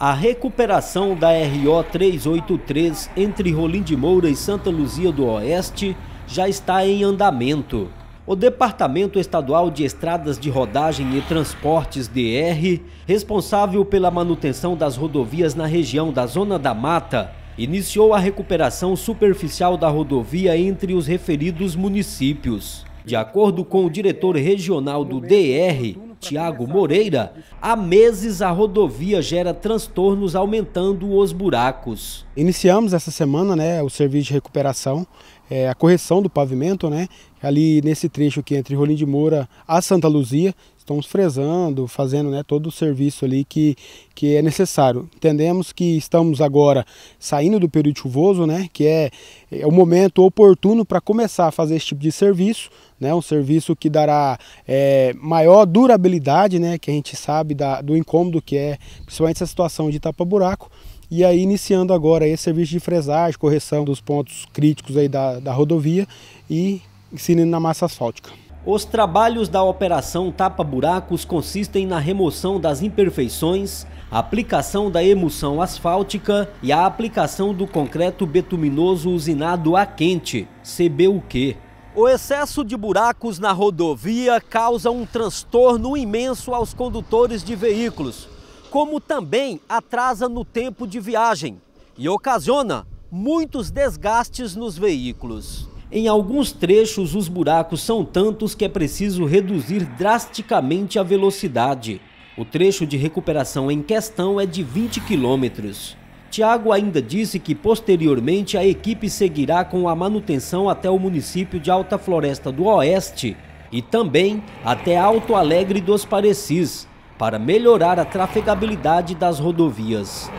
A recuperação da RO 383 entre Rolim de Moura e Santa Luzia do Oeste já está em andamento. O Departamento Estadual de Estradas de Rodagem e Transportes DR, responsável pela manutenção das rodovias na região da Zona da Mata, iniciou a recuperação superficial da rodovia entre os referidos municípios. De acordo com o diretor regional do DR, Tiago Moreira, há meses a rodovia gera transtornos aumentando os buracos. Iniciamos essa semana né, o serviço de recuperação é, a correção do pavimento, né? Ali nesse trecho aqui entre Rolim de Moura a Santa Luzia, estamos fresando, fazendo né, todo o serviço ali que, que é necessário. Entendemos que estamos agora saindo do período chuvoso, né? Que é, é o momento oportuno para começar a fazer esse tipo de serviço, né? Um serviço que dará é, maior durabilidade, né? Que a gente sabe da, do incômodo que é, principalmente essa situação de tapa buraco. E aí iniciando agora esse serviço de fresagem, correção dos pontos críticos aí da, da rodovia e ensinando na massa asfáltica. Os trabalhos da Operação Tapa Buracos consistem na remoção das imperfeições, aplicação da emulsão asfáltica e a aplicação do concreto betuminoso usinado a quente, CBUQ. O excesso de buracos na rodovia causa um transtorno imenso aos condutores de veículos, como também atrasa no tempo de viagem e ocasiona muitos desgastes nos veículos. Em alguns trechos, os buracos são tantos que é preciso reduzir drasticamente a velocidade. O trecho de recuperação em questão é de 20 quilômetros. Tiago ainda disse que posteriormente a equipe seguirá com a manutenção até o município de Alta Floresta do Oeste e também até Alto Alegre dos Parecis, para melhorar a trafegabilidade das rodovias.